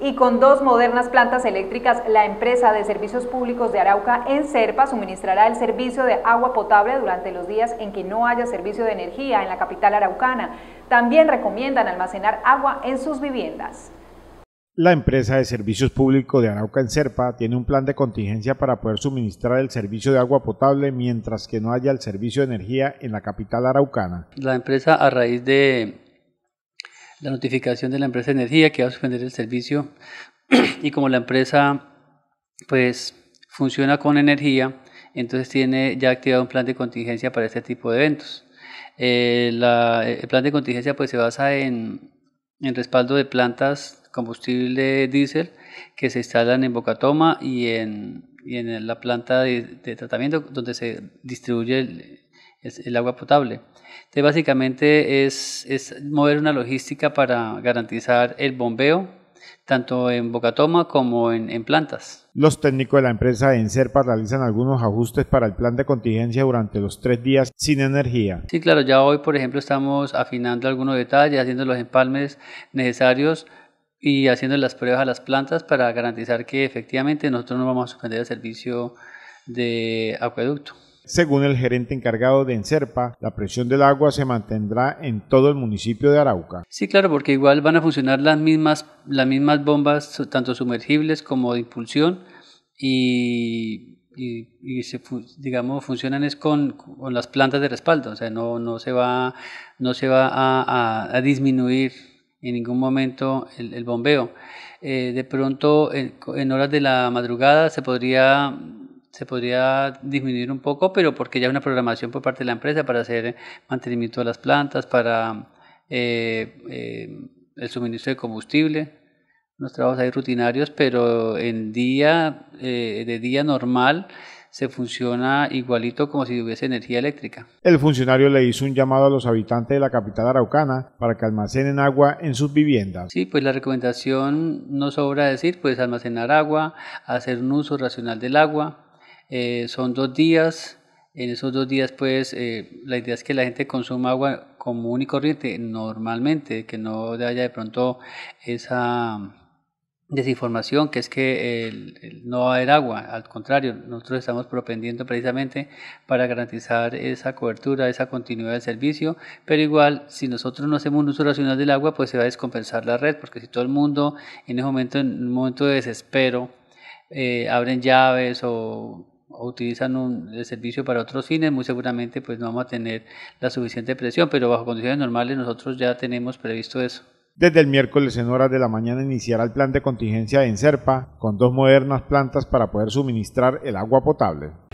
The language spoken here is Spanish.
y con dos modernas plantas eléctricas, la empresa de servicios públicos de Arauca en Serpa suministrará el servicio de agua potable durante los días en que no haya servicio de energía en la capital araucana. También recomiendan almacenar agua en sus viviendas. La empresa de servicios públicos de Arauca en Serpa tiene un plan de contingencia para poder suministrar el servicio de agua potable mientras que no haya el servicio de energía en la capital araucana. La empresa a raíz de la notificación de la empresa de energía que va a suspender el servicio y como la empresa pues funciona con energía, entonces tiene ya activado un plan de contingencia para este tipo de eventos. Eh, el plan de contingencia pues se basa en, en respaldo de plantas combustible diésel que se instalan en Bocatoma y en, y en la planta de, de tratamiento donde se distribuye el, el agua potable. Entonces, básicamente es, mover una logística para garantizar el bombeo, tanto en Bocatoma como en, en plantas. Los técnicos de la empresa Enserpa realizan algunos ajustes para el plan de contingencia durante los tres días sin energía. Sí, claro, ya hoy, por ejemplo, estamos afinando algunos detalles, haciendo los empalmes necesarios y haciendo las pruebas a las plantas para garantizar que efectivamente nosotros no vamos a suspender el servicio de acueducto. Según el gerente encargado de Encerpa, la presión del agua se mantendrá en todo el municipio de Arauca. Sí, claro, porque igual van a funcionar las mismas, las mismas bombas, tanto sumergibles como de impulsión, y, digamos, funcionan es con, las plantas de respaldo, o sea, no, se va, no se va a, disminuir en ningún momento el, bombeo. Eh, de pronto, en horas de la madrugada se podría se podría disminuir un poco, pero porque ya hay una programación por parte de la empresa para hacer mantenimiento de las plantas, para eh, eh, el suministro de combustible, los trabajos ahí rutinarios, pero en día, eh, de día normal se funciona igualito como si hubiese energía eléctrica. El funcionario le hizo un llamado a los habitantes de la capital araucana para que almacenen agua en sus viviendas. Sí, pues la recomendación no sobra decir, pues almacenar agua, hacer un uso racional del agua, eh, son dos días, en esos dos días pues eh, la idea es que la gente consuma agua común y corriente normalmente, que no haya de pronto esa desinformación, que es que no va a haber agua, al contrario, nosotros estamos propendiendo precisamente para garantizar esa cobertura, esa continuidad del servicio, pero igual si nosotros no hacemos un uso racional del agua, pues se va a descompensar la red, porque si todo el mundo en ese momento, en un momento de desespero, eh, abren llaves o o utilizan un, el servicio para otros fines, muy seguramente pues no vamos a tener la suficiente presión, pero bajo condiciones normales nosotros ya tenemos previsto eso. Desde el miércoles en horas de la mañana iniciará el plan de contingencia en Serpa con dos modernas plantas para poder suministrar el agua potable.